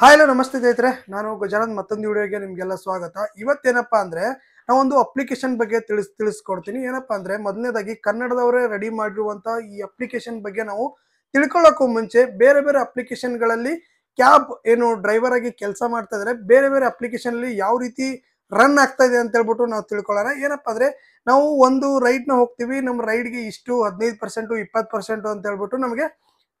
hi hello ನಮಸ್ತೆ ಸ್ನೇಹಿತರೆ ನಾನು ಗಜಾನಂದ್ ಮತ್ತೊಂದು ವಿಡಿಯೋಗೆ ನಿಮಗೆಲ್ಲ ಸ್ವಾಗತ ಇವತ್ತೇನಪ್ಪ ಅಂದರೆ ಒಂದು ಅಪ್ಲಿಕೇಶನ್ ಬಗ್ಗೆ ತಿಳಿಸ್ ತಿಳಿಸ್ಕೊಡ್ತೀನಿ ಏನಪ್ಪ ಅಂದರೆ ಮೊದಲನೇದಾಗಿ ಕನ್ನಡದವರೇ ರೆಡಿ ಮಾಡಿರುವಂಥ ಈ ಅಪ್ಲಿಕೇಶನ್ ಬಗ್ಗೆ ನಾವು ತಿಳ್ಕೊಳ್ಳೋಕ್ಕೂ ಮುಂಚೆ ಬೇರೆ ಬೇರೆ ಅಪ್ಲಿಕೇಶನ್ಗಳಲ್ಲಿ ಕ್ಯಾಬ್ ಏನು ಡ್ರೈವರ್ ಆಗಿ ಕೆಲಸ ಮಾಡ್ತಾ ಇದ್ರೆ ಬೇರೆ ಬೇರೆ ಅಲ್ಲಿ ಯಾವ ರೀತಿ ರನ್ ಆಗ್ತಾ ಇದೆ ಅಂತ ಹೇಳ್ಬಿಟ್ಟು ನಾವು ತಿಳ್ಕೊಳ್ಳೋಣ ಏನಪ್ಪಾ ಅಂದರೆ ನಾವು ಒಂದು ರೈಡ್ನ ಹೋಗ್ತೀವಿ ನಮ್ಮ ರೈಡ್ಗೆ ಇಷ್ಟು ಹದಿನೈದು ಪರ್ಸೆಂಟು ಇಪ್ಪತ್ತು ಪರ್ಸೆಂಟು ಹೇಳ್ಬಿಟ್ಟು ನಮಗೆ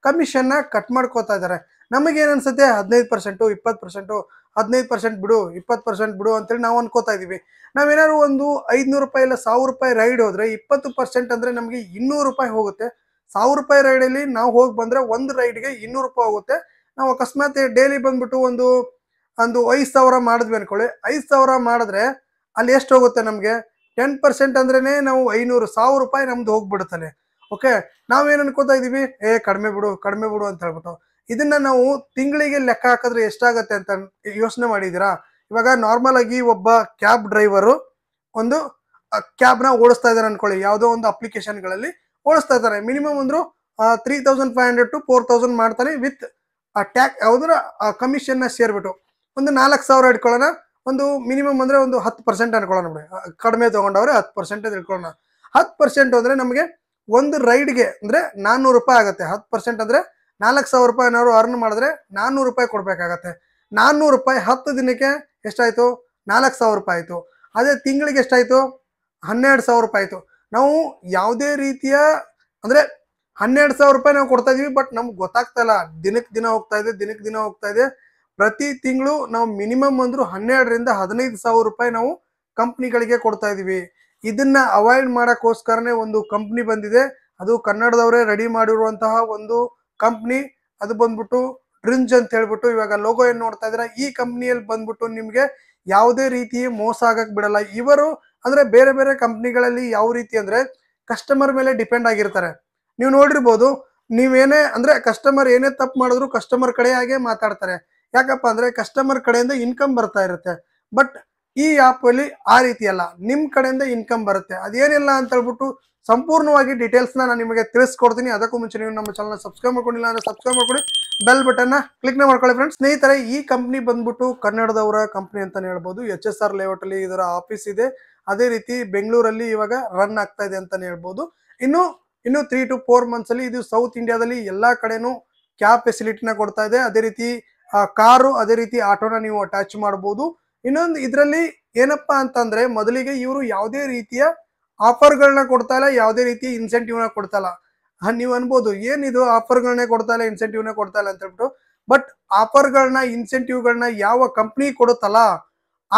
ಕಮಿಷನ್ನ ಕಟ್ ಮಾಡ್ಕೋತಾ ಇದ್ದಾರೆ ನಮಗೇನು ಅನ್ಸುತ್ತೆ ಹದಿನೈದು ಪರ್ಸೆಂಟು ಇಪ್ಪತ್ತು ಪರ್ಸೆಂಟು ಹದಿನೈದು ಪರ್ಸೆಂಟ್ ಬಿಡು ಇಪ್ಪತ್ತು ಪರ್ಸೆಂಟ್ ಬಿಡು ಅಂತೇಳಿ ನಾವು ಅನ್ಕೋತಾ ಇದ್ದೀವಿ ನಾವೇನಾದ್ರು ಒಂದು ಐದುನೂರು ರೂಪಾಯಿ ಇಲ್ಲ ಸಾವಿರ ರೂಪಾಯಿ ರೈಡ್ ಹೋದರೆ ಇಪ್ಪತ್ತು ಪರ್ಸೆಂಟ್ ಅಂದರೆ ನಮಗೆ ಇನ್ನೂರು ರೂಪಾಯಿ ಹೋಗುತ್ತೆ ಸಾವಿರ ರೂಪಾಯಿ ರೈಡಲ್ಲಿ ನಾವು ಹೋಗಿ ಬಂದರೆ ಒಂದು ರೈಡ್ಗೆ ಇನ್ನೂರು ರೂಪಾಯಿ ಹೋಗುತ್ತೆ ನಾವು ಅಕಸ್ಮಾತ್ ಡೈಲಿ ಬಂದುಬಿಟ್ಟು ಒಂದು ಒಂದು ಐದು ಸಾವಿರ ಮಾಡಿದ್ವಿ ಅಂದ್ಕೊಳ್ಳಿ ಐದು ಸಾವಿರ ಮಾಡಿದ್ರೆ ಅಲ್ಲಿ ಎಷ್ಟು ಹೋಗುತ್ತೆ ನಮಗೆ ಟೆನ್ ಪರ್ಸೆಂಟ್ ಅಂದ್ರೇ ನಾವು ಐನೂರು ಸಾವಿರ ರೂಪಾಯಿ ನಮ್ದು ಹೋಗ್ಬಿಡುತ್ತಲೆ ಓಕೆ ನಾವೇನ್ ಅನ್ಕೋತಾ ಇದೀವಿ ಏ ಕಡಿಮೆ ಬಿಡು ಕಡಿಮೆ ಬಿಡು ಅಂತ ಹೇಳ್ಬಿಟ್ಟು ಇದನ್ನ ನಾವು ತಿಂಗಳಿಗೆ ಲೆಕ್ಕ ಹಾಕಿದ್ರೆ ಎಷ್ಟಾಗತ್ತೆ ಅಂತ ಯೋಚನೆ ಮಾಡಿದೀರಾ ಇವಾಗ ನಾರ್ಮಲ್ ಆಗಿ ಒಬ್ಬ ಕ್ಯಾಬ್ ಡ್ರೈವರು ಒಂದು ಕ್ಯಾಬ್ನ ಓಡಿಸ್ತಾ ಇದ್ದಾರೆ ಅನ್ಕೊಳ್ಳಿ ಯಾವುದೋ ಒಂದು ಅಪ್ಲಿಕೇಶನ್ಗಳಲ್ಲಿ ಓಡಿಸ್ತಾ ಇದ್ದಾರೆ ಮಿನಿಮಮ್ ಅಂದ್ರು three thousand five hundred to four thousand ಮಾಡ್ತಾನೆ ವಿತ್ ಟ್ಯಾಕ್ ಯಾವ್ದಾರ ಕಮಿಷನ್ನ ಸೇರ್ಬಿಟ್ಟು ಒಂದು ನಾಲ್ಕು ಸಾವಿರ ಇಟ್ಕೊಳ್ಳೋಣ ಒಂದು ಮಿನಿಮಮ್ ಅಂದ್ರೆ ಒಂದು ಹತ್ತು ಪರ್ಸೆಂಟ್ ಅನ್ಕೊಳ್ಳೋಣ ಕಡಿಮೆ ತಗೊಂಡವ್ರೆ ಹತ್ತು ಪರ್ಸೆಂಟ್ ಇಟ್ಕೊಳ್ಳೋಣ ಹತ್ತು ಪರ್ಸೆಂಟ್ ಅಂದ್ರೆ ನಮಗೆ ಒಂದು ರೈಡ್ಗೆ ಅಂದರೆ ನಾನ್ನೂರು ರೂಪಾಯಿ ಆಗುತ್ತೆ ಹತ್ತು ಪರ್ಸೆಂಟ್ ಅಂದರೆ ನಾಲ್ಕು ಸಾವಿರ ರೂಪಾಯಿ ಏನಾದ್ರು ಅರ್ನ್ ಮಾಡಿದ್ರೆ ನಾನ್ನೂರು ರೂಪಾಯಿ ಕೊಡಬೇಕಾಗತ್ತೆ ನಾನ್ನೂರು ರೂಪಾಯಿ ಹತ್ತು ದಿನಕ್ಕೆ ಎಷ್ಟಾಯಿತು ನಾಲ್ಕು ಸಾವಿರ ರೂಪಾಯಿ ಆಯಿತು ಅದೇ ತಿಂಗಳಿಗೆ ಎಷ್ಟಾಯಿತು ಹನ್ನೆರಡು ಸಾವಿರ ರೂಪಾಯಿ ಆಯಿತು ನಾವು ಯಾವುದೇ ರೀತಿಯ ಅಂದರೆ ಹನ್ನೆರಡು ಸಾವಿರ ರೂಪಾಯಿ ನಾವು ಕೊಡ್ತಾ ಇದೀವಿ ಬಟ್ ನಮ್ಗೆ ಗೊತ್ತಾಗ್ತಾ ಇಲ್ಲ ದಿನಕ್ಕೆ ದಿನ ಹೋಗ್ತಾ ಇದೆ ದಿನಕ್ಕೆ ದಿನ ಹೋಗ್ತಾ ಇದೆ ಪ್ರತಿ ತಿಂಗಳು ನಾವು ಮಿನಿಮಮ್ ಅಂದರೂ ಹನ್ನೆರಡರಿಂದ ಹದಿನೈದು ಸಾವಿರ ರೂಪಾಯಿ ನಾವು ಕಂಪ್ನಿಗಳಿಗೆ ಕೊಡ್ತಾ ಇದೀವಿ ಇದನ್ನ ಅವಾಯ್ಡ್ ಮಾಡೋಕ್ಕೋಸ್ಕರನೇ ಒಂದು ಕಂಪ್ನಿ ಬಂದಿದೆ ಅದು ಕನ್ನಡದವರೇ ರೆಡಿ ಮಾಡಿರುವಂತಹ ಒಂದು ಕಂಪ್ನಿ ಅದು ಬಂದ್ಬಿಟ್ಟು ಟ್ರಿಂಜ್ ಅಂತ ಹೇಳ್ಬಿಟ್ಟು ಇವಾಗ ಲೋಗೋ ಏನು ನೋಡ್ತಾ ಇದ್ರೆ ಈ ಕಂಪ್ನಿಯಲ್ಲಿ ಬಂದ್ಬಿಟ್ಟು ನಿಮಗೆ ಯಾವುದೇ ರೀತಿ ಮೋಸ ಆಗಕ್ಕೆ ಬಿಡಲ್ಲ ಇವರು ಅಂದರೆ ಬೇರೆ ಬೇರೆ ಕಂಪ್ನಿಗಳಲ್ಲಿ ಯಾವ ರೀತಿ ಅಂದರೆ ಕಸ್ಟಮರ್ ಮೇಲೆ ಡಿಪೆಂಡ್ ಆಗಿರ್ತಾರೆ ನೀವು ನೋಡಿರ್ಬೋದು ನೀವೇನೇ ಅಂದರೆ ಕಸ್ಟಮರ್ ಏನೇ ತಪ್ಪು ಮಾಡಿದ್ರು ಕಸ್ಟಮರ್ ಕಡೆಯಾಗೆ ಮಾತಾಡ್ತಾರೆ ಯಾಕಪ್ಪ ಅಂದರೆ ಕಸ್ಟಮರ್ ಕಡೆಯಿಂದ ಇನ್ಕಮ್ ಬರ್ತಾ ಇರುತ್ತೆ ಬಟ್ ಈ ಆ್ಯಪಲ್ಲಿ ಆ ರೀತಿ ಅಲ್ಲ ನಿಮ್ಮ ಕಡೆಯಿಂದ ಇನ್ಕಮ್ ಬರುತ್ತೆ ಅದೇನಿಲ್ಲ ಅಂತ ಹೇಳ್ಬಿಟ್ಟು ಸಂಪೂರ್ಣವಾಗಿ ಡೀಟೇಲ್ಸ್ನ ನಾನು ನಿಮಗೆ ತಿಳಿಸ್ಕೊಡ್ತೀನಿ ಅದಕ್ಕೂ ಮುಂಚೆ ನೀವು ನಮ್ಮ ಚಾನಲ್ನ ಸಬ್ಸ್ಕ್ರೈಬ್ ಮಾಡ್ಕೊಂಡಿಲ್ಲ ಅಂದರೆ ಸಬ್ಸ್ಕ್ರೈಬ್ ಮಾಡ್ಕೊಳ್ಳಿ ಬೆಲ್ ಬಟನ್ನ ಕ್ಲಿಕ್ನ ಮಾಡ್ಕೊಳ್ಳಿ ಫ್ರೆಂಡ್ಸ್ ಸ್ನೇಹಿತರೆ ಈ ಕಂಪ್ನಿ ಬಂದ್ಬಿಟ್ಟು ಕನ್ನಡದವರ ಕಂಪ್ನಿ ಅಂತಲೇ ಹೇಳ್ಬೋದು ಎಚ್ ಎಸ್ ಆರ್ ಲೇಔಟಲ್ಲಿ ಇದರ ಆಫೀಸ್ ಇದೆ ಅದೇ ರೀತಿ ಬೆಂಗಳೂರಲ್ಲಿ ಇವಾಗ ರನ್ ಆಗ್ತಾ ಇದೆ ಅಂತಲೇ ಹೇಳ್ಬೋದು ಇನ್ನು ಇನ್ನು ತ್ರೀ ಟು ಫೋರ್ ಮಂತ್ಸಲ್ಲಿ ಇದು ಸೌತ್ ಇಂಡಿಯಾದಲ್ಲಿ ಎಲ್ಲ ಕಡೆನೂ ಕ್ಯಾಬ್ ಫೆಸಿಲಿಟಿನ ಕೊಡ್ತಾ ಇದೆ ಅದೇ ರೀತಿ ಕಾರು ಅದೇ ರೀತಿ ಆಟೋನ ನೀವು ಅಟ್ಯಾಚ್ ಮಾಡ್ಬೋದು ಇನ್ನೊಂದು ಇದರಲ್ಲಿ ಏನಪ್ಪಾ ಅಂತಂದ್ರೆ ಮೊದಲಿಗೆ ಇವರು ಯಾವುದೇ ರೀತಿಯ ಆಫರ್ಗಳನ್ನ ಕೊಡ್ತಾ ಇಲ್ಲ ಯಾವುದೇ ರೀತಿ ಇನ್ಸೆಂಟಿವ್ನ ಕೊಡ್ತಾ ಇಲ್ಲ ನೀವು ಅನ್ಬೋದು ಏನಿದು ಆಫರ್ಗಳನ್ನೇ ಕೊಡ್ತಾ ಇಲ್ಲ ಇನ್ಸೆಂಟಿವ್ನ ಕೊಡ್ತಾ ಇಲ್ಲ ಅಂತ ಹೇಳ್ಬಿಟ್ಟು ಬಟ್ ಆಫರ್ಗಳನ್ನ ಇನ್ಸೆಂಟಿವ್ಗಳನ್ನ ಯಾವ ಕಂಪ್ನಿ ಕೊಡುತ್ತಲ್ಲ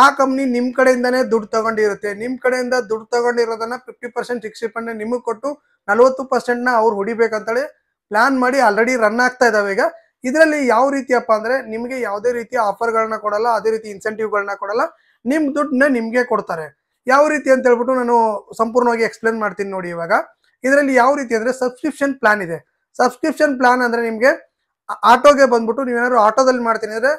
ಆ ಕಂಪ್ನಿ ನಿಮ್ ಕಡೆಯಿಂದನೇ ದುಡ್ಡು ತಗೊಂಡಿರುತ್ತೆ ನಿಮ್ ಕಡೆಯಿಂದ ದುಡ್ಡು ತಗೊಂಡಿರೋದನ್ನ ಫಿಫ್ಟಿ ಪರ್ಸೆಂಟ್ ಸಿಕ್ಸ್ಟಿ ಪರ್ಸೆಂಟ್ ನಿಮಗ್ ಕೊಟ್ಟು ನಲ್ವತ್ತು ನ ಅವ್ರು ಹೊಡಿಬೇಕಂತೇಳಿ ಪ್ಲಾನ್ ಮಾಡಿ ಆಲ್ರೆಡಿ ರನ್ ಆಗ್ತಾ ಇದಾವೆ ಈಗ ಇದರಲ್ಲಿ ಯಾವ ರೀತಿಯಪ್ಪ ಅಂದ್ರೆ ನಿಮಗೆ ಯಾವುದೇ ರೀತಿಯ ಆಫರ್ಗಳನ್ನ ಕೊಡಲ್ಲ ಅದೇ ರೀತಿ ಇನ್ಸೆಂಟಿವ್ಗಳನ್ನ ಕೊಡಲ್ಲ ನಿಮ್ ದುಡ್ಡನ್ನ ನಿಮ್ಗೆ ಕೊಡ್ತಾರೆ ಯಾವ ರೀತಿ ಅಂತ ಹೇಳ್ಬಿಟ್ಟು ನಾನು ಸಂಪೂರ್ಣವಾಗಿ ಎಕ್ಸ್ಪ್ಲೇನ್ ಮಾಡ್ತೀನಿ ನೋಡಿ ಇವಾಗ ಇದರಲ್ಲಿ ಯಾವ ರೀತಿ ಅಂದ್ರೆ ಸಬ್ಸ್ಕ್ರಿಪ್ಷನ್ ಪ್ಲಾನ್ ಇದೆ ಸಬ್ಸ್ಕ್ರಿಪ್ಷನ್ ಪ್ಲಾನ್ ಅಂದ್ರೆ ನಿಮಗೆ ಆಟೋಗೆ ಬಂದ್ಬಿಟ್ಟು ನೀವೇನಾದ್ರು ಆಟೋದಲ್ಲಿ ಮಾಡ್ತೀನಿ ಅಂದ್ರೆ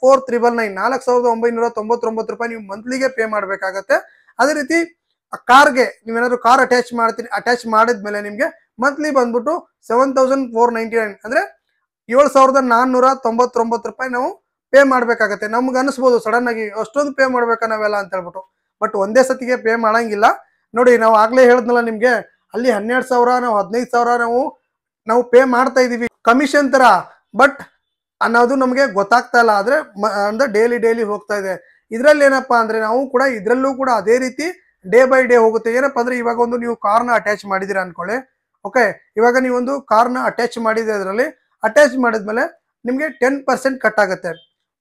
ಫೋರ್ ತ್ರಿಬಲ್ ನೈನ್ ನಾಲ್ಕು ಸಾವಿರದ ಒಂಬೈನೂರ ತೊಂಬತ್ತೊಂಬತ್ತು ರೂಪಾಯಿ ನೀವು ಮಂತ್ಲಿಗೆ ಪೇ ಮಾಡ್ಬೇಕಾಗತ್ತೆ ಅದೇ ರೀತಿ ಕಾರ್ಗೆ ನೀವೇನಾದ್ರು ಕಾರ್ ಅಟ್ಯಾಚ್ ಮಾಡ್ತೀನಿ ಅಟ್ಯಾಚ್ ಮಾಡಿದ್ಮೇಲೆ ನಿಮಗೆ ಮಂತ್ಲಿ ಬಂದ್ಬಿಟ್ಟು ಸೆವೆನ್ ತೌಸಂಡ್ ಫೋರ್ ನೈನ್ ಅಂದ್ರೆ ಏಳು ಸಾವಿರದ ನಾನ್ನೂರ ತೊಂಬತ್ತೊಂಬತ್ತು ರೂಪಾಯಿ ನಾವು ಪೇ ಮಾಡಬೇಕಾಗತ್ತೆ ನಮ್ಗೆ ಅನಿಸ್ಬೋದು ಸಡನ್ ಆಗಿ ಅಷ್ಟೊಂದು ಪೇ ಮಾಡ್ಬೇಕಾ ನಾವೆಲ್ಲ ಅಂತ ಹೇಳ್ಬಿಟ್ಟು ಬಟ್ ಒಂದೇ ಸತಿಗೆ ಪೇ ಮಾಡಂಗಿಲ್ಲ ನೋಡಿ ನಾವು ಆಗ್ಲೇ ಹೇಳದ್ನಲ್ಲ ನಿಮಗೆ ಅಲ್ಲಿ ಹನ್ನೆರಡು ಸಾವಿರ ನಾವು ಹದಿನೈದು ಸಾವಿರ ನಾವು ನಾವು ಪೇ ಮಾಡ್ತಾ ಇದೀವಿ ಕಮಿಷನ್ ತರ ಬಟ್ ಅನ್ನೋದು ನಮಗೆ ಗೊತ್ತಾಗ್ತಾ ಇಲ್ಲ ಆದ್ರೆ ಅಂದ್ರೆ ಡೈಲಿ ಡೈಲಿ ಹೋಗ್ತಾ ಇದೆ ಇದರಲ್ಲಿ ಏನಪ್ಪಾ ಅಂದ್ರೆ ನಾವು ಕೂಡ ಇದ್ರಲ್ಲೂ ಕೂಡ ಅದೇ ರೀತಿ ಡೇ ಬೈ ಡೇ ಹೋಗುತ್ತೆ ಏನಪ್ಪಾ ಅಂದ್ರೆ ಇವಾಗ ಒಂದು ನೀವು ಕಾರ್ನ ಅಟ್ಯಾಚ್ ಮಾಡಿದಿರ ಅನ್ಕೊಳ್ಳಿ ಓಕೆ ಇವಾಗ ನೀವೊಂದು ಕಾರ್ನ ಅಟ್ಯಾಚ್ ಮಾಡಿದೆ ಅದರಲ್ಲಿ ಅಟ್ಯಾಚ್ ಮಾಡಿದ್ಮೇಲೆ ನಿಮಗೆ ಟೆನ್ ಪರ್ಸೆಂಟ್ ಕಟ್ ಆಗುತ್ತೆ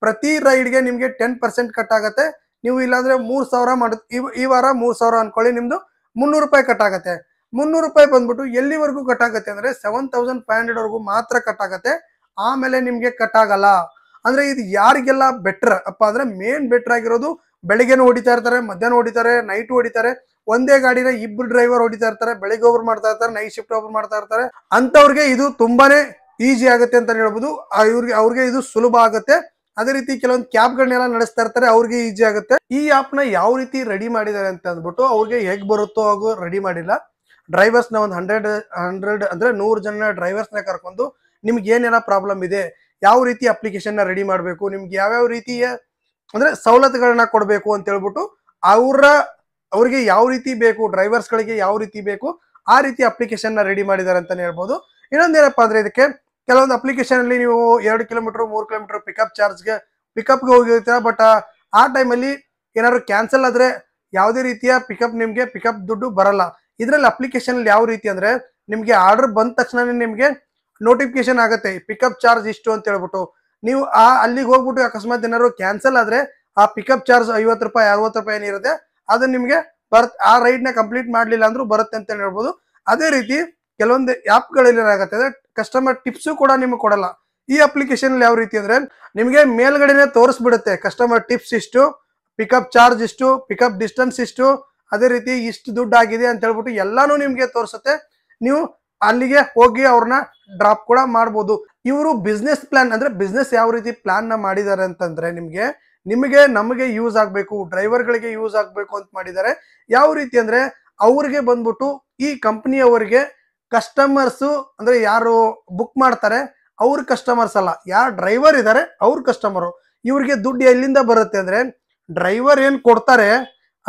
ಪ್ರತಿ ರೈಡ್ಗೆ ನಿಮಗೆ ಟೆನ್ ಪರ್ಸೆಂಟ್ ಕಟ್ ಆಗುತ್ತೆ ನೀವು ಇಲ್ಲಾಂದ್ರೆ ಮೂರು ಸಾವಿರ ಮಾಡುತ್ತೆ ಈ ವಾರ ಮೂರು ಸಾವಿರ ಅನ್ಕೊಳ್ಳಿ ನಿಮ್ಮದು ಮುನ್ನೂರು ರೂಪಾಯಿ ಕಟ್ ಆಗುತ್ತೆ ಮುನ್ನೂರು ರೂಪಾಯಿ ಬಂದ್ಬಿಟ್ಟು ಎಲ್ಲಿವರೆಗೂ ಕಟ್ ಆಗುತ್ತೆ ಅಂದ್ರೆ ಸೆವೆನ್ ತೌಸಂಡ್ ಫೈವ್ ಹಂಡ್ರೆಡ್ವರೆಗೂ ಮಾತ್ರ ಕಟ್ ಆಗುತ್ತೆ ಆಮೇಲೆ ನಿಮಗೆ ಕಟ್ ಆಗಲ್ಲ ಅಂದ್ರೆ ಇದು ಯಾರಿಗೆಲ್ಲ ಬೆಟರ್ ಅಪ್ಪ ಅಂದ್ರೆ ಮೇನ್ ಬೆಟರ್ ಆಗಿರೋದು ಬೆಳಿಗ್ಗೆನೂ ಹೊಡಿತಾ ಇರ್ತಾರೆ ಮಧ್ಯಾಹ್ನ ಹೊಡಿತಾರೆ ನೈಟ್ ಹೊಡಿತಾರೆ ಒಂದೇ ಗಾಡಿನ ಇಬ್ರು ಡ್ರೈವರ್ ಹೊಡಿತಾ ಇರ್ತಾರೆ ಬೆಳಿಗ್ಗೆ ಒಬ್ರು ಮಾಡ್ತಾ ಇರ್ತಾರೆ ನೈಟ್ ಶಿಫ್ಟ್ ಒಬ್ರು ಮಾಡ್ತಾ ಇರ್ತಾರೆ ಅಂತವ್ರಿಗೆ ಇದು ತುಂಬಾನೇ ಈಜಿ ಆಗುತ್ತೆ ಅಂತ ಹೇಳ್ಬೋದು ಇವ್ರಿಗೆ ಅವ್ರಿಗೆ ಇದು ಸುಲಭ ಆಗುತ್ತೆ ಅದೇ ರೀತಿ ಕೆಲವೊಂದು ಕ್ಯಾಬ್ಗಳನ್ನೆಲ್ಲ ನಡೆಸ್ತಾ ಇರ್ತಾರೆ ಅವ್ರಿಗೆ ಈಜಿ ಆಗುತ್ತೆ ಈ ನ ಯಾವ ರೀತಿ ರೆಡಿ ಮಾಡಿದ್ದಾರೆ ಅಂತ ಅಂದ್ಬಿಟ್ಟು ಅವ್ರಿಗೆ ಹೇಗ್ ಬರುತ್ತೋ ಹಾಗೂ ರೆಡಿ ಮಾಡಿಲ್ಲ ನ ಒಂದು ಹಂಡ್ರೆಡ್ ಹಂಡ್ರೆಡ್ ಅಂದ್ರೆ ನೂರು ಜನ ಡ್ರೈವರ್ಸ್ ನ ಕರ್ಕೊಂಡು ನಿಮ್ಗೆ ಏನೆಲ್ಲ ಪ್ರಾಬ್ಲಮ್ ಇದೆ ಯಾವ ರೀತಿ ನ ರೆಡಿ ಮಾಡಬೇಕು ನಿಮ್ಗೆ ಯಾವ್ಯಾವ ರೀತಿಯ ಅಂದ್ರೆ ಸವಲತ್ತುಗಳನ್ನ ಕೊಡಬೇಕು ಅಂತ ಹೇಳ್ಬಿಟ್ಟು ಅವರ ಅವ್ರಿಗೆ ಯಾವ ರೀತಿ ಬೇಕು ಡ್ರೈವರ್ಸ್ ಗಳಿಗೆ ಯಾವ ರೀತಿ ಬೇಕು ಆ ರೀತಿ ಅಪ್ಲಿಕೇಶನ್ ನ ರೆಡಿ ಮಾಡಿದ್ದಾರೆ ಅಂತಾನೆ ಹೇಳ್ಬೋದು ಇನ್ನೊಂದೇನಪ್ಪ ಅಂದ್ರೆ ಇದಕ್ಕೆ ಕೆಲವೊಂದು ಅಪ್ಲಿಕೇಶನ್ ಅಲ್ಲಿ ನೀವು ಎರಡು ಕಿಲೋಮೀಟರ್ ಮೂರು ಕಿಲೋಮೀಟರ್ ಪಿಕಪ್ ಚಾರ್ಜ್ಗೆ ಪಿಕಪ್ಗೆ ಹೋಗಿರ್ತೀರ ಬಟ್ ಆ ಟೈಮಲ್ಲಿ ಏನಾದ್ರು ಕ್ಯಾನ್ಸಲ್ ಆದರೆ ಯಾವುದೇ ರೀತಿಯ ಪಿಕಪ್ ನಿಮಗೆ ಪಿಕಪ್ ದುಡ್ಡು ಬರಲ್ಲ ಇದರಲ್ಲಿ ಅಪ್ಲಿಕೇಶನ್ ಯಾವ ರೀತಿ ಅಂದರೆ ನಿಮಗೆ ಆರ್ಡರ್ ಬಂದ ತಕ್ಷಣ ನಿಮಗೆ ನೋಟಿಫಿಕೇಶನ್ ಆಗುತ್ತೆ ಪಿಕಪ್ ಚಾರ್ಜ್ ಇಷ್ಟು ಅಂತ ಹೇಳ್ಬಿಟ್ಟು ನೀವು ಆ ಅಲ್ಲಿಗೆ ಹೋಗ್ಬಿಟ್ಟು ಅಕಸ್ಮಾತ್ ಏನಾದ್ರು ಕ್ಯಾನ್ಸಲ್ ಆದರೆ ಆ ಪಿಕಪ್ ಚಾರ್ಜ್ ಐವತ್ತು ರೂಪಾಯಿ ಅರವತ್ತು ರೂಪಾಯಿ ಏನಿರುತ್ತೆ ಅದು ನಿಮಗೆ ಬರ್ತ್ ಆ ರೈಡ್ನ ಕಂಪ್ಲೀಟ್ ಮಾಡಲಿಲ್ಲ ಅಂದ್ರೂ ಬರುತ್ತೆ ಅಂತ ಹೇಳ್ಬೋದು ಅದೇ ರೀತಿ ಕೆಲವೊಂದು ಆ್ಯಪ್ಗಳಲ್ಲಿ ಏನಾಗುತ್ತೆ ಅಂದರೆ ಕಸ್ಟಮರ್ ಟಿಪ್ಸು ಕೂಡ ನಿಮ್ಗೆ ಕೊಡಲ್ಲ ಈ ಅಪ್ಲಿಕೇಶನ್ ಯಾವ ರೀತಿ ಅಂದ್ರೆ ನಿಮಗೆ ಮೇಲ್ಗಡೆನೆ ತೋರಿಸ್ಬಿಡುತ್ತೆ ಕಸ್ಟಮರ್ ಟಿಪ್ಸ್ ಇಷ್ಟು ಪಿಕಪ್ ಚಾರ್ಜ್ ಇಷ್ಟು ಪಿಕಪ್ ಡಿಸ್ಟೆನ್ಸ್ ಇಷ್ಟು ಅದೇ ರೀತಿ ಇಷ್ಟು ದುಡ್ಡು ಆಗಿದೆ ಅಂತ ಹೇಳ್ಬಿಟ್ಟು ಎಲ್ಲಾನು ನಿಮಗೆ ತೋರಿಸುತ್ತೆ ನೀವು ಅಲ್ಲಿಗೆ ಹೋಗಿ ಅವ್ರನ್ನ ಡ್ರಾಪ್ ಕೂಡ ಮಾಡ್ಬೋದು ಇವರು ಬಿಸ್ನೆಸ್ ಪ್ಲಾನ್ ಅಂದ್ರೆ ಬಿಸ್ನೆಸ್ ಯಾವ ರೀತಿ ಪ್ಲಾನ್ ನ ಮಾಡಿದ್ದಾರೆ ಅಂತಂದ್ರೆ ನಿಮಗೆ ನಿಮಗೆ ನಮಗೆ ಯೂಸ್ ಆಗಬೇಕು ಡ್ರೈವರ್ಗಳಿಗೆ ಯೂಸ್ ಆಗಬೇಕು ಅಂತ ಮಾಡಿದ್ದಾರೆ ಯಾವ ರೀತಿ ಅಂದ್ರೆ ಅವ್ರಿಗೆ ಬಂದ್ಬಿಟ್ಟು ಈ ಕಂಪ್ನಿಯವರಿಗೆ ಕಸ್ಟಮರ್ಸು ಅಂದರೆ ಯಾರು ಬುಕ್ ಮಾಡ್ತಾರೆ ಅವ್ರ ಕಸ್ಟಮರ್ಸ್ ಅಲ್ಲ ಯಾರು ಡ್ರೈವರ್ ಇದ್ದಾರೆ ಅವ್ರ ಕಸ್ಟಮರು ಇವ್ರಿಗೆ ದುಡ್ಡು ಎಲ್ಲಿಂದ ಬರುತ್ತೆ ಅಂದರೆ ಡ್ರೈವರ್ ಏನು ಕೊಡ್ತಾರೆ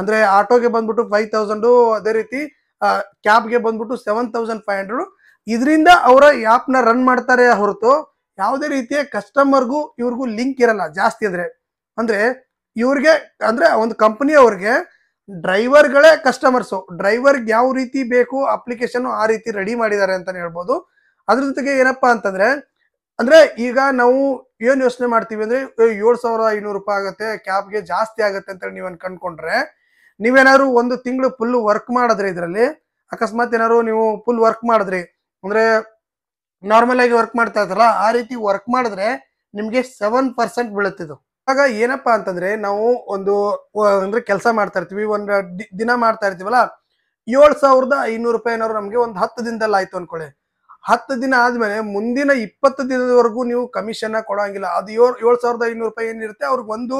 ಅಂದರೆ ಆಟೋಗೆ ಬಂದ್ಬಿಟ್ಟು ಫೈವ್ ತೌಸಂಡು ಅದೇ ರೀತಿ ಕ್ಯಾಬ್ಗೆ ಬಂದ್ಬಿಟ್ಟು ಸೆವೆನ್ ತೌಸಂಡ್ ಫೈವ್ ಹಂಡ್ರೆಡು ಇದರಿಂದ ಅವರ ಆ್ಯಪ್ನ ರನ್ ಮಾಡ್ತಾರೆ ಹೊರತು ಯಾವುದೇ ರೀತಿಯ ಕಸ್ಟಮರ್ಗೂ ಇವ್ರಿಗೂ ಲಿಂಕ್ ಇರಲ್ಲ ಜಾಸ್ತಿ ಅಂದ್ರೆ ಅಂದರೆ ಇವ್ರಿಗೆ ಅಂದರೆ ಒಂದು ಅವ್ರಿಗೆ ಡ್ರೈವರ್ಗಳೇ ಕಸ್ಟಮರ್ಸು ಡ್ರೈವರ್ಗೆ ಯಾವ ರೀತಿ ಬೇಕು ಅಪ್ಲಿಕೇಶನ್ ಆ ರೀತಿ ರೆಡಿ ಮಾಡಿದ್ದಾರೆ ಅಂತಾನೆ ಹೇಳ್ಬೋದು ಅದ್ರ ಜೊತೆಗೆ ಏನಪ್ಪಾ ಅಂತಂದ್ರೆ ಅಂದ್ರೆ ಈಗ ನಾವು ಏನು ಯೋಚನೆ ಮಾಡ್ತೀವಿ ಅಂದ್ರೆ ಏಳು ಸಾವಿರ ಐನೂರು ರೂಪಾಯಿ ಆಗುತ್ತೆ ಕ್ಯಾಬ್ಗೆ ಜಾಸ್ತಿ ಆಗುತ್ತೆ ಅಂತ ನೀವು ಅನ್ಕೊಂಡ್ರೆ ನೀವೇನಾದ್ರು ಒಂದು ತಿಂಗಳು ಫುಲ್ ವರ್ಕ್ ಮಾಡಿದ್ರೆ ಇದರಲ್ಲಿ ಅಕಸ್ಮಾತ್ ಏನಾದ್ರು ನೀವು ಫುಲ್ ವರ್ಕ್ ಮಾಡಿದ್ರಿ ಅಂದ್ರೆ ನಾರ್ಮಲ್ ಆಗಿ ವರ್ಕ್ ಮಾಡ್ತಾ ಇದ್ರಲ್ಲ ಆ ರೀತಿ ವರ್ಕ್ ಮಾಡಿದ್ರೆ ನಿಮಗೆ ಸೆವೆನ್ ಪರ್ಸೆಂಟ್ ಬೀಳುತ್ತಿದ್ದು ಆಗ ಏನಪ್ಪ ಅಂತಂದ್ರೆ ನಾವು ಒಂದು ಅಂದ್ರೆ ಕೆಲಸ ಮಾಡ್ತಾ ಇರ್ತೀವಿ ಒಂದು ದಿನ ಮಾಡ್ತಾ ಇರ್ತೀವಲ್ಲ ಏಳ್ ಸಾವಿರದ ಐನೂರು ರೂಪಾಯಿ ಏನಾದ್ರು ನಮ್ಗೆ ಒಂದು ಹತ್ತು ದಿನದಲ್ಲಿ ಆಯ್ತು ಅನ್ಕೊಳ್ಳಿ ಹತ್ತು ದಿನ ಆದ್ಮೇಲೆ ಮುಂದಿನ ಇಪ್ಪತ್ತು ದಿನದವರೆಗೂ ನೀವು ಕಮಿಷನ್ ಕೊಡೋಂಗಿಲ್ಲ ಅದು ಏಳು ಸಾವಿರದ ಐನೂರು ರೂಪಾಯಿ ಏನಿರುತ್ತೆ ಅವ್ರಿಗೆ ಒಂದು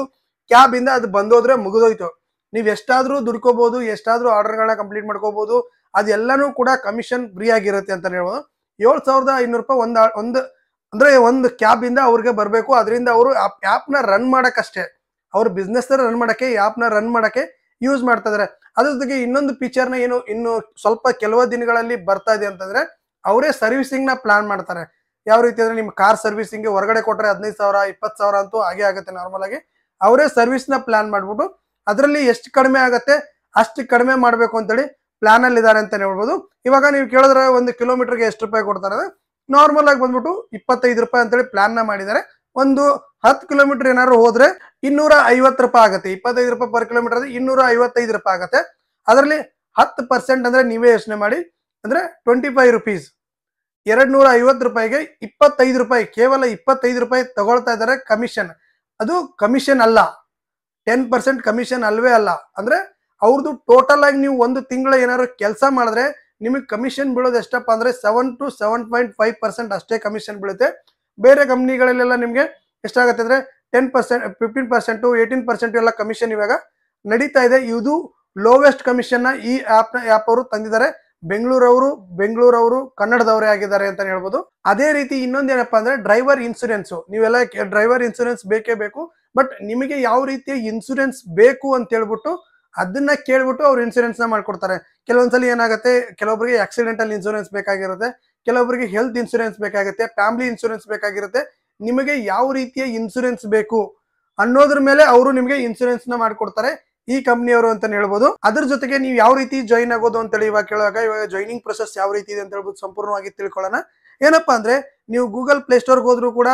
ಕ್ಯಾಬ್ ಇಂದ ಅದು ಬಂದೋದ್ರೆ ಮುಗಿದೋಯ್ತು ನೀವು ಎಷ್ಟಾದ್ರೂ ದುಡ್ಕೋಬಹುದು ಎಷ್ಟಾದ್ರೂ ಆರ್ಡರ್ಗಳನ್ನ ಕಂಪ್ಲೀಟ್ ಮಾಡ್ಕೋಬಹುದು ಅದೆಲ್ಲಾನು ಕೂಡ ಕಮಿಷನ್ ಫ್ರೀ ಆಗಿರುತ್ತೆ ಅಂತ ಹೇಳ್ಬೋದು ಏಳ್ ಸಾವಿರದ ಐನೂರು ರೂಪಾಯಿ ಒಂದು ಒಂದು ಅಂದ್ರೆ ಒಂದು ಕ್ಯಾಬ್ ಇಂದ ಅವ್ರಿಗೆ ಬರಬೇಕು ಅದರಿಂದ ಅವರು ಆಪ್ ನ ರನ್ ಮಾಡಕ್ಕಷ್ಟೇ ಅವ್ರ ಬಿಸ್ನೆಸ್ ರನ್ ಮಾಡಕ್ಕೆ ಆಪ್ ನ ರನ್ ಮಾಡಕ್ಕೆ ಯೂಸ್ ಮಾಡ್ತಾ ಇದಾರೆ ಅದ್ರ ಜೊತೆಗೆ ಇನ್ನೊಂದು ಫೀಚರ್ ನ ಏನು ಇನ್ನು ಸ್ವಲ್ಪ ಕೆಲವು ದಿನಗಳಲ್ಲಿ ಬರ್ತಾ ಇದೆ ಅಂತಂದ್ರೆ ಅವರೇ ಸರ್ವಿಸಿಂಗ್ ನ ಪ್ಲಾನ್ ಮಾಡ್ತಾರೆ ಯಾವ ರೀತಿ ಅಂದ್ರೆ ನಿಮ್ಮ ಕಾರ್ ಸರ್ವಿಸಿಂಗ್ ಹೊರಗಡೆ ಕೊಟ್ಟರೆ ಹದಿನೈದು ಸಾವಿರ ಇಪ್ಪತ್ತು ಸಾವಿರ ಅಂತೂ ಹಾಗೆ ಆಗುತ್ತೆ ನಾರ್ಮಲ್ ಆಗಿ ಅವರೇ ಸರ್ವಿಸ್ ನ ಪ್ಲಾನ್ ಮಾಡ್ಬಿಟ್ಟು ಅದರಲ್ಲಿ ಎಷ್ಟು ಕಡಿಮೆ ಆಗುತ್ತೆ ಅಷ್ಟು ಕಡಿಮೆ ಮಾಡಬೇಕು ಅಂತೇಳಿ ಪ್ಲಾನ್ ಅಲ್ಲಿ ಇದಾರೆ ಅಂತ ಹೇಳ್ಬೋದು ಇವಾಗ ನೀವು ಕೇಳಿದ್ರೆ ಒಂದು ಕಿಲೋಮೀಟರ್ಗೆ ಎಷ್ಟು ರೂಪಾಯಿ ಕೊಡ್ತಾರೆ ನಾರ್ಮಲ್ ಆಗಿ ಬಂದ್ಬಿಟ್ಟು ಇಪ್ಪತ್ತೈದು ರೂಪಾಯಿ ಅಂತೇಳಿ ಪ್ಲಾನ್ ನ ಮಾಡಿದ್ದಾರೆ ಒಂದು ಹತ್ತು ಕಿಲೋಮೀಟರ್ ಏನಾದ್ರು ಹೋದ್ರೆ ಇನ್ನೂರ ಐವತ್ತು ರೂಪಾಯಿ ಆಗುತ್ತೆ ಇಪ್ಪತ್ತೈದು ರೂಪಾಯಿ ಪರ್ ಕಿಲೋಮೀಟರ್ ಅಂದ್ರೆ ಇನ್ನೂರ ಐವತ್ತೈದು ರೂಪಾಯಿ ಆಗುತ್ತೆ ಅದರಲ್ಲಿ ಹತ್ತು ಪರ್ಸೆಂಟ್ ಅಂದ್ರೆ ನೀವೇ ಯೋಚನೆ ಮಾಡಿ ಅಂದ್ರೆ ಟ್ವೆಂಟಿ ಫೈವ್ ರುಪೀಸ್ ಎರಡ್ ನೂರ ಐವತ್ತು ರೂಪಾಯಿಗೆ ಇಪ್ಪತ್ತೈದು ರೂಪಾಯಿ ಕೇವಲ ಇಪ್ಪತ್ತೈದು ರೂಪಾಯಿ ತಗೊಳ್ತಾ ಇದ್ದಾರೆ ಕಮಿಷನ್ ಅದು ಕಮಿಷನ್ ಅಲ್ಲ ಟೆನ್ ಪರ್ಸೆಂಟ್ ಕಮಿಷನ್ ಅಲ್ವೇ ಅಲ್ಲ ಅಂದ್ರೆ ಅವ್ರದ್ದು ಟೋಟಲ್ ಆಗಿ ನೀವು ಒಂದು ತಿಂಗಳ ಏನಾದ್ರು ಕೆಲಸ ಮಾಡಿದ್ರೆ ನಿಮಗೆ ಕಮಿಷನ್ ಬೀಳೋದು ಎಷ್ಟಪ್ಪ ಅಂದರೆ seven to seven point five percent ಅಷ್ಟೇ ಕಮಿಷನ್ ಬೀಳುತ್ತೆ ಬೇರೆ ಕಂಪ್ನಿಗಳಲ್ಲೆಲ್ಲ ನಿಮಗೆ ಎಷ್ಟಾಗುತ್ತೆ ಅಂದರೆ ten percent fifteen percent eighteen percent ಎಲ್ಲ ಕಮಿಷನ್ ಇವಾಗ ನಡೀತಾ ಇದೆ ಇದು ಲೋವೆಸ್ಟ್ ಕಮಿಷನ್ನ ಈ ಆ್ಯಪ್ನ ಆ್ಯಪ್ ಅವರು ತಂದಿದ್ದಾರೆ ಬೆಂಗಳೂರವರು ಬೆಂಗಳೂರವರು ಕನ್ನಡದವರೇ ಆಗಿದ್ದಾರೆ ಅಂತ ಹೇಳ್ಬೋದು ಅದೇ ರೀತಿ ಏನಪ್ಪ ಅಂದರೆ ಡ್ರೈವರ್ ಇನ್ಸೂರೆನ್ಸು ನೀವೆಲ್ಲ ಡ್ರೈವರ್ ಇನ್ಸೂರೆನ್ಸ್ ಬೇಕೇ ಬೇಕು ಬಟ್ ನಿಮಗೆ ಯಾವ ರೀತಿಯ ಇನ್ಸೂರೆನ್ಸ್ ಬೇಕು ಅಂತ ಹೇಳ್ಬಿಟ್ಟು ಅದನ್ನ ಕೇಳ್ಬಿಟ್ಟು ಅವ್ರು ಇನ್ಸೂರೆನ್ಸ್ ನ ಮಾಡ್ಕೊಡ್ತಾರೆ ಕೆಲವೊಂದ್ಸಲಿ ಏನಾಗುತ್ತೆ ಕೆಲವೊಬ್ಬರಿಗೆ ಆಕ್ಸಿಡೆಂಟಲ್ ಇನ್ಸೂರೆನ್ಸ್ ಬೇಕಾಗಿರುತ್ತೆ ಕೆಲವೊಬ್ಬರಿಗೆ ಹೆಲ್ತ್ ಇನ್ಸೂರೆನ್ಸ್ ಬೇಕಾಗುತ್ತೆ ಫ್ಯಾಮಿಲಿ ಇನ್ಸೂರೆನ್ಸ್ ಬೇಕಾಗಿರುತ್ತೆ ನಿಮಗೆ ಯಾವ ರೀತಿಯ ಇನ್ಸೂರೆನ್ಸ್ ಬೇಕು ಅನ್ನೋದ್ರ ಮೇಲೆ ಅವರು ನಿಮಗೆ ಇನ್ಸೂರೆನ್ಸ್ ನ ಮಾಡ್ಕೊಡ್ತಾರೆ ಈ ಕಂಪ್ನಿಯವರು ಅಂತ ಹೇಳ್ಬೋದು ಅದ್ರ ಜೊತೆಗೆ ನೀವು ಯಾವ ರೀತಿ ಜಾಯಿನ್ ಆಗೋದು ಅಂತ ಹೇಳಿ ಇವಾಗ ಕೇಳುವಾಗ ಇವಾಗ ಜಾಯ್ನಿಂಗ್ ಪ್ರೊಸೆಸ್ ಯಾವ ರೀತಿ ಇದೆ ಅಂತ ಹೇಳ್ಬೋದು ಸಂಪೂರ್ಣವಾಗಿ ತಿಳ್ಕೊಳ್ಳೋಣ ಏನಪ್ಪಾ ಅಂದ್ರೆ ನೀವು ಗೂಗಲ್ ಪ್ಲೇ ಸ್ಟೋರ್ಗೆ ಹೋದ್ರು ಕೂಡ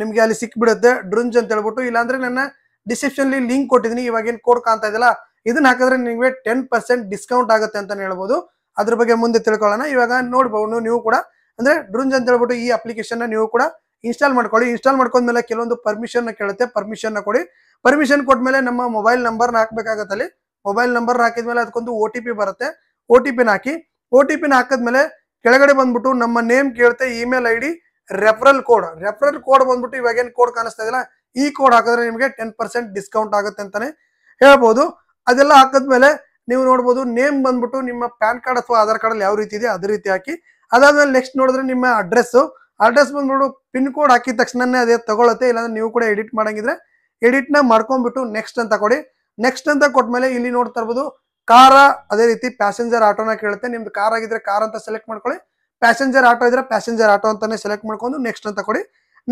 ನಿಮ್ಗೆ ಅಲ್ಲಿ ಸಿಕ್ಬಿಡುತ್ತೆ ಡ್ರುಂಜ್ ಅಂತ ಹೇಳ್ಬಿಟ್ಟು ಇಲ್ಲಾಂದ್ರೆ ನನ್ನ ಡಿಸ್ಕ್ರಿಪ್ಷನ್ ಲಿಂಕ್ ಕೊಟ್ಟಿದ್ದೀನಿ ಇವಾಗ ಏನ್ ಕೋಡ್ ಕಾಣ್ತಾ ಇದೆಯಲ್ಲ ಇದನ್ನ ಹಾಕಿದ್ರೆ ನಿಮಗೆ ಟೆನ್ ಪರ್ಸೆಂಟ್ ಡಿಸ್ಕೌಂಟ್ ಆಗುತ್ತೆ ಅಂತಾನೆ ಹೇಳ್ಬೋದು ಅದ್ರ ಬಗ್ಗೆ ಮುಂದೆ ತಿಳ್ಕೊಳ್ಳೋಣ ಇವಾಗ ನೋಡ್ಬೋದು ನೀವು ಕೂಡ ಅಂದ್ರೆ ಡ್ರೂನ್ಸ್ ಅಂತ ಹೇಳ್ಬಿಟ್ಟು ಈ ಅಪ್ಲಿಕೇಶನ್ ನೀವು ಕೂಡ ಇನ್ಸ್ಟಾಲ್ ಮಾಡ್ಕೊಳ್ಳಿ ಇನ್ಸ್ಟಾಲ್ ಮಾಡ್ಕೊಂಡ್ಮೇಲೆ ಕೆಲವೊಂದು ಪರ್ಮಿಷನ್ ಕೇಳುತ್ತೆ ಪರ್ಮಿಷನ್ ಕೊಡಿ ಪರ್ಮಿಷನ್ ಕೊಟ್ಮೇಲೆ ನಮ್ಮ ಮೊಬೈಲ್ ನಂಬರ್ನ ಹಾಕ್ಬೇಕಾಗತ್ತಲ್ಲಿ ಮೊಬೈಲ್ ನಂಬರ್ ಹಾಕಿದ್ಮೇಲೆ ಅದಕ್ಕೊಂದು ಓ ಟಿ ಪಿ ಬರುತ್ತೆ ಓ ಟಿ ಪಿನ ಹಾಕಿ ಓ ಟಿ ಪಿನ ಹಾಕಿದ್ಮೇಲೆ ಕೆಳಗಡೆ ಬಂದ್ಬಿಟ್ಟು ನಮ್ಮ ನೇಮ್ ಕೇಳುತ್ತೆ email I D referral code referral code ಬಂದ್ಬಿಟ್ಟು ಇವಾಗ ಏನ್ ಕೋಡ್ ಕಾಣಿಸ್ತಾ ಇದೆಯಲ್ಲ ಈ ಕೋಡ್ ಹಾಕಿದ್ರೆ ನಿಮಗೆ ಟೆನ್ ಪರ್ಸೆಂಟ್ ಡಿಸ್ಕೌಂಟ್ ಆಗುತ್ತೆ ಅಂತಾನೆ ಹೇಳ್ಬೋದು ಅದೆಲ್ಲ ಹಾಕದ್ಮೇಲೆ ನೀವು ನೋಡ್ಬೋದು ನೇಮ್ ಬಂದ್ಬಿಟ್ಟು ನಿಮ್ಮ ಪ್ಯಾನ್ ಕಾರ್ಡ್ ಅಥವಾ ಆಧಾರ್ ಕಾರ್ಡಲ್ಲಿ ಯಾವ ರೀತಿ ಇದೆ ಅದೇ ರೀತಿ ಹಾಕಿ ಅದಾದ್ಮೇಲೆ ನೆಕ್ಸ್ಟ್ ನೋಡಿದ್ರೆ ನಿಮ್ಮ ಅಡ್ರೆಸ್ಸು ಅಡ್ರೆಸ್ ಬಂದ್ಬಿಟ್ಟು ಪಿನ್ ಕೋಡ್ ಹಾಕಿದ ತಕ್ಷಣನೇ ಅದೇ ತಗೊಳತ್ತೆ ಇಲ್ಲಾಂದ್ರೆ ನೀವು ಕೂಡ ಎಡಿಟ್ ಮಾಡಂಗಿದ್ರೆ ಎಡಿಟ್ನ ಮಾಡ್ಕೊಂಡ್ಬಿಟ್ಟು ನೆಕ್ಸ್ಟ್ ಅಂತ ಕೊಡಿ ನೆಕ್ಸ್ಟ್ ಅಂತ ಕೊಟ್ಮೇಲೆ ಇಲ್ಲಿ ನೋಡ್ತಾ ಇರ್ಬೋದು ಕಾರ ಅದೇ ರೀತಿ ಪ್ಯಾಸೆಂಜರ್ ಆಟೋನ ಕೇಳುತ್ತೆ ನಿಮ್ದು ಕಾರ್ ಆಗಿದ್ರೆ ಕಾರ್ ಅಂತ ಸೆಲೆಕ್ಟ್ ಮಾಡ್ಕೊಳ್ಳಿ ಪ್ಯಾಸೆಂಜರ್ ಆಟೋ ಇದ್ರೆ ಪ್ಯಾಸೆಂಜರ್ ಆಟೋ ಅಂತಾನೆ ಸೆಲೆಕ್ಟ್ ಮಾಡ್ಕೊಂಡು ನೆಕ್ಸ್ಟ್ ಅಂತ ಕೊಡಿ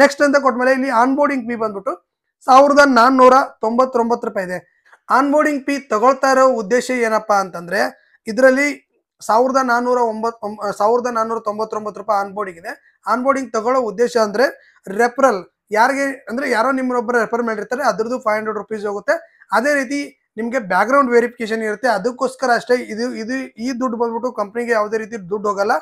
ನೆಕ್ಸ್ಟ್ ಅಂತ ಕೊಟ್ಮೇಲೆ ಇಲ್ಲಿ ಆನ್ ಬೋರ್ಡಿಂಗ್ ಫೀ ಬಂದ್ಬಿಟ್ಟು ಸಾವಿರದ ನಾನ್ನೂರ ತೊಂಬತ್ತೊಂಬತ್ತು ರೂಪಾಯಿ ಇದೆ ಆನ್ಬೋರ್ಡಿಂಗ್ ಫೀ ತಗೊಳ್ತಾ ಇರೋ ಉದ್ದೇಶ ಏನಪ್ಪ ಅಂತಂದ್ರೆ ಇದರಲ್ಲಿ ಸಾವಿರದ ನಾನ್ನೂರ ಒಂಬತ್ ಸಾವಿರದ ನಾನ್ನೂರ ತೊಂಬತ್ತೊಂಬತ್ತು ರೂಪಾಯಿ ಆನ್ಬೋರ್ಡಿಂಗ್ ಇದೆ ಆನ್ಬೋರ್ಡಿಂಗ್ ತಗೊಳ್ಳೋ ಉದ್ದೇಶ ಅಂದ್ರೆ ರೆಫರಲ್ ಯಾರಿಗೆ ಅಂದ್ರೆ ಯಾರೋ ನಿಮ್ಮೊಬ್ಬರ ರೆಫರ್ ಮಾಡಿರ್ತಾರೆ ಅದ್ರದ್ದು ಫೈವ್ ಹಂಡ್ರೆಡ್ ರುಪೀಸ್ ಹೋಗುತ್ತೆ ಅದೇ ರೀತಿ ನಿಮಗೆ ಬ್ಯಾಕ್ ಗ್ರೌಂಡ್ ವೆರಿಫಿಕೇಶನ್ ಇರುತ್ತೆ ಅದಕ್ಕೋಸ್ಕರ ಅಷ್ಟೇ ಇದು ಇದು ಈ ದುಡ್ಡು ಬಂದ್ಬಿಟ್ಟು ಕಂಪ್ನಿಗೆ ಯಾವುದೇ ರೀತಿ ದುಡ್ಡು ಹೋಗಲ್ಲ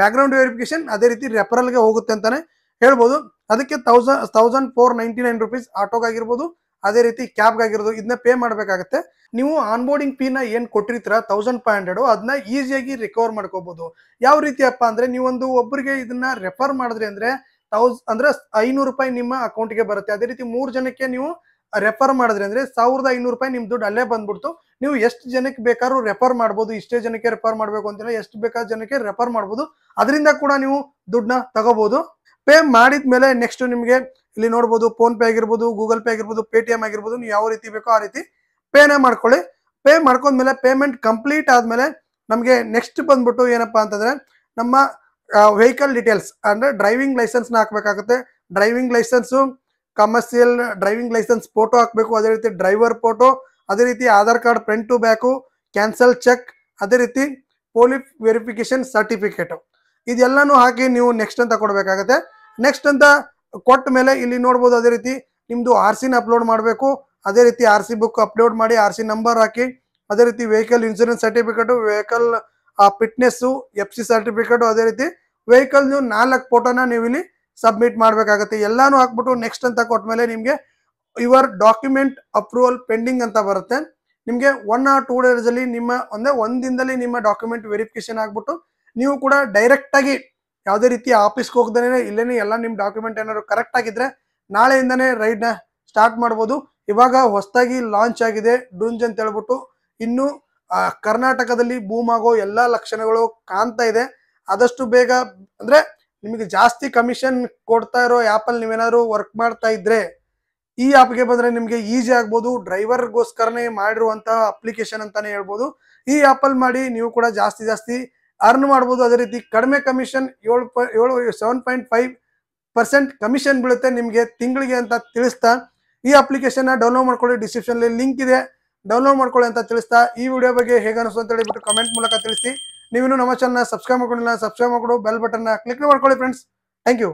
ಬ್ಯಾಕ್ ಗ್ರೌಂಡ್ ವೆರಿಫಿಕೇಶನ್ ಅದೇ ರೀತಿ ರೆಫರಲ್ಗೆ ಹೋಗುತ್ತೆ ಅಂತಾನೆ ಹೇಳ್ಬೋದು ಅದಕ್ಕೆ thousand thousand four ninety nine rupees ಆಟೋಗಾಗಿರ್ಬೋದು ಅದೇ ರೀತಿ ಆಗಿರೋದು ಇದನ್ನ ಪೇ ಮಾಡಬೇಕಾಗತ್ತೆ ನೀವು ಆನ್ಬೋರ್ಡಿಂಗ್ ನ ಏನು ಕೊಟ್ಟಿರ್ತೀರ ತೌಸಂಡ್ ಫೈವ್ ಹಂಡ್ರೆಡ್ ಅದನ್ನ ಈಸಿಯಾಗಿ ರಿಕವರ್ ಮಾಡ್ಕೋಬಹುದು ಯಾವ ರೀತಿಯಪ್ಪ ಅಂದ್ರೆ ನೀವೊಂದು ಒಬ್ಬರಿಗೆ ಇದನ್ನ ರೆಫರ್ ಮಾಡಿದ್ರೆ ಅಂದ್ರೆ ತೌಸ್ ಅಂದ್ರೆ ಐನೂರು ರೂಪಾಯಿ ನಿಮ್ಮ ಅಕೌಂಟ್ ಗೆ ಬರುತ್ತೆ ಅದೇ ರೀತಿ ಮೂರು ಜನಕ್ಕೆ ನೀವು ರೆಫರ್ ಮಾಡಿದ್ರೆ ಅಂದ್ರೆ ಸಾವಿರದ ಐನೂರು ರೂಪಾಯಿ ನಿಮ್ ದುಡ್ಡು ಅಲ್ಲೇ ಬಂದ್ಬಿಡ್ತು ನೀವು ಎಷ್ಟು ಜನಕ್ಕೆ ಬೇಕಾದ್ರೂ ರೆಫರ್ ಮಾಡ್ಬೋದು ಇಷ್ಟೇ ಜನಕ್ಕೆ ರೆಫರ್ ಮಾಡ್ಬೇಕು ಅಂತ ಎಷ್ಟು ಬೇಕಾದ ಜನಕ್ಕೆ ರೆಫರ್ ಮಾಡ್ಬೋದು ಅದರಿಂದ ಕೂಡ ನೀವು ದುಡ್ಡನ್ನ ತಗೋಬಹುದು ಪೇ ಮಾಡಿದ್ಮೇಲೆ ನೆಕ್ಸ್ಟ್ ನಿಮಗೆ ಇಲ್ಲಿ ನೋಡ್ಬೋದು ಫೋನ್ ಪೇ ಆಗಿರ್ಬೋದು ಗೂಗಲ್ ಪೇ ಆಗಿರ್ಬೋದು ಪೇಟಿಎಂ ಆಗಿರ್ಬೋದು ನೀವು ಯಾವ ರೀತಿ ಬೇಕೋ ಆ ರೀತಿ ಪೇನೇ ಮಾಡ್ಕೊಳ್ಳಿ ಪೇ ಮಾಡ್ಕೊಂಡ್ಮೇಲೆ ಪೇಮೆಂಟ್ ಕಂಪ್ಲೀಟ್ ಆದಮೇಲೆ ನಮಗೆ ನೆಕ್ಸ್ಟ್ ಬಂದ್ಬಿಟ್ಟು ಏನಪ್ಪಾ ಅಂತಂದರೆ ನಮ್ಮ ವೆಹಿಕಲ್ ಡೀಟೇಲ್ಸ್ ಅಂದರೆ ಡ್ರೈವಿಂಗ್ ಲೈಸೆನ್ಸ್ನ ಹಾಕಬೇಕಾಗುತ್ತೆ driving licence commercial driving licence photo ಹಾಕಬೇಕು ಅದೇ ರೀತಿ ಡ್ರೈವರ್ ಫೋಟೋ ಅದೇ ರೀತಿ Aadhaar card print to back cancel cheque ಅದೇ ರೀತಿ ಪೋಲಿಸ್ ವೆರಿಫಿಕೇಶನ್ ಸರ್ಟಿಫಿಕೇಟು ಇದೆಲ್ಲನೂ ಹಾಕಿ ನೀವು ನೆಕ್ಸ್ಟ್ ಅಂತ ಕೊಡಬೇಕಾಗತ್ತೆ ನೆಕ್ಸ್ಟ್ ಅಂತ ಕೊಟ್ಟ ಮೇಲೆ ಇಲ್ಲಿ ನೋಡ್ಬೋದು ಅದೇ ರೀತಿ ನಿಮ್ಮದು ಆರ್ ಸಿನ ಅಪ್ಲೋಡ್ ಮಾಡಬೇಕು ಅದೇ ರೀತಿ ಆರ್ ಸಿ ಬುಕ್ ಅಪ್ಲೋಡ್ ಮಾಡಿ ಆರ್ ಸಿ ನಂಬರ್ ಹಾಕಿ ಅದೇ ರೀತಿ vehicle insurance certificate vehicle fitness F C certificate ಅದೇ ರೀತಿ ವೆಹಿಕಲ್ ನೀವು ನಾಲ್ಕು ಫೋಟೋನ ನೀವು ಇಲ್ಲಿ ಸಬ್ಮಿಟ್ ಮಾಡಬೇಕಾಗತ್ತೆ ಎಲ್ಲಾನು ಹಾಕ್ಬಿಟ್ಟು ನೆಕ್ಸ್ಟ್ ಅಂತ ಕೊಟ್ಟ ಮೇಲೆ ನಿಮಗೆ ಯುವರ್ ಡಾಕ್ಯುಮೆಂಟ್ ಅಪ್ರೂವಲ್ ಪೆಂಡಿಂಗ್ ಅಂತ ಬರುತ್ತೆ ನಿಮಗೆ ಒನ್ ಆರ್ ಟೂ ಅಲ್ಲಿ ನಿಮ್ಮ ಅಂದರೆ ಒಂದಿನದಲ್ಲಿ ದಿನದಲ್ಲಿ ನಿಮ್ಮ ಡಾಕ್ಯುಮೆಂಟ್ ವೆರಿಫಿಕೇಶನ್ ಆಗಿಬಿಟ್ಟು ನೀವು ಕೂಡ ಡೈರೆಕ್ಟ್ ಆಗಿ ಯಾವುದೇ ರೀತಿ ಆಫೀಸ್ಗೆ ಹೋಗ್ದೇ ಇಲ್ಲೇ ಎಲ್ಲ ನಿಮ್ಮ ಡಾಕ್ಯುಮೆಂಟ್ ಏನಾದ್ರು ಕರೆಕ್ಟ್ ಆಗಿದ್ರೆ ನಾಳೆಯಿಂದನೇ ರೈಡ್ನ ಸ್ಟಾರ್ಟ್ ಮಾಡ್ಬೋದು ಇವಾಗ ಹೊಸದಾಗಿ ಲಾಂಚ್ ಆಗಿದೆ ಡೂಂಜ್ ಅಂತ ಹೇಳ್ಬಿಟ್ಟು ಇನ್ನು ಕರ್ನಾಟಕದಲ್ಲಿ ಬೂಮ್ ಆಗೋ ಎಲ್ಲ ಲಕ್ಷಣಗಳು ಕಾಣ್ತಾ ಇದೆ ಆದಷ್ಟು ಬೇಗ ಅಂದ್ರೆ ನಿಮಗೆ ಜಾಸ್ತಿ ಕಮಿಷನ್ ಕೊಡ್ತಾ ಇರೋ ಆ್ಯಪಲ್ಲಿ ನೀವೇನಾದ್ರು ವರ್ಕ್ ಮಾಡ್ತಾ ಇದ್ರೆ ಈ ಆ್ಯಪ್ಗೆ ಬಂದರೆ ನಿಮಗೆ ಈಸಿ ಆಗ್ಬೋದು ಡ್ರೈವರ್ಗೋಸ್ಕರನೇ ಮಾಡಿರುವಂತಹ ಅಪ್ಲಿಕೇಶನ್ ಅಂತಾನೆ ಹೇಳ್ಬೋದು ಈ ಆ್ಯಪಲ್ಲಿ ಮಾಡಿ ನೀವು ಕೂಡ ಜಾಸ್ತಿ ಜಾಸ್ತಿ ಅರ್ನ್ ಮಾಡ್ಬೋದು ಅದೇ ರೀತಿ ಕಡಿಮೆ ಕಮಿಷನ್ ಏಳು ಏಳು seven point five percent commission ಬೀಳುತ್ತೆ ನಿಮಗೆ ತಿಂಗಳಿಗೆ ಅಂತ ತಿಳಿಸ್ತಾ ಈ ಅಪ್ಲಿಕೇಶನ್ನ ಡೌನ್ಲೋಡ್ ಮಾಡ್ಕೊಳ್ಳಿ ಡಿಸ್ಕ್ರಿಪ್ಷನ್ಲಿ ಲಿಂಕ್ ಇದೆ ಡೌನ್ಲೋಡ್ ಮಾಡ್ಕೊಳ್ಳಿ ಅಂತ ತಿಳಿಸ್ತಾ ಈ ವಿಡಿಯೋ ಬಗ್ಗೆ ಹೇಗೆ ಅನಿಸ್ತು ಅಂತ ಹೇಳಿಬಿಟ್ಟು ಕಮೆಂಟ್ ಮೂಲಕ ತಿಳಿಸಿ ನೀವೇನು ನಮ್ಮ ಚಾನಲ್ನ ಸಬ್ಸ್ಕ್ರೈಬ್ ಮಾಡ್ಕೊಂಡಿಲ್ಲ ಸಬ್ಸ್ಕ್ರೈಬ್ ಮಾಡ್ಕೊಂಡು ಬೆಲ್ ಬಟನ್ನ ಕ್ಲಿಕ್ ಮಾಡ್ಕೊಳ್ಳಿ ಫ್ರೆಂಡ್ಸ್ ಥ್ಯಾಂಕ್ ಯು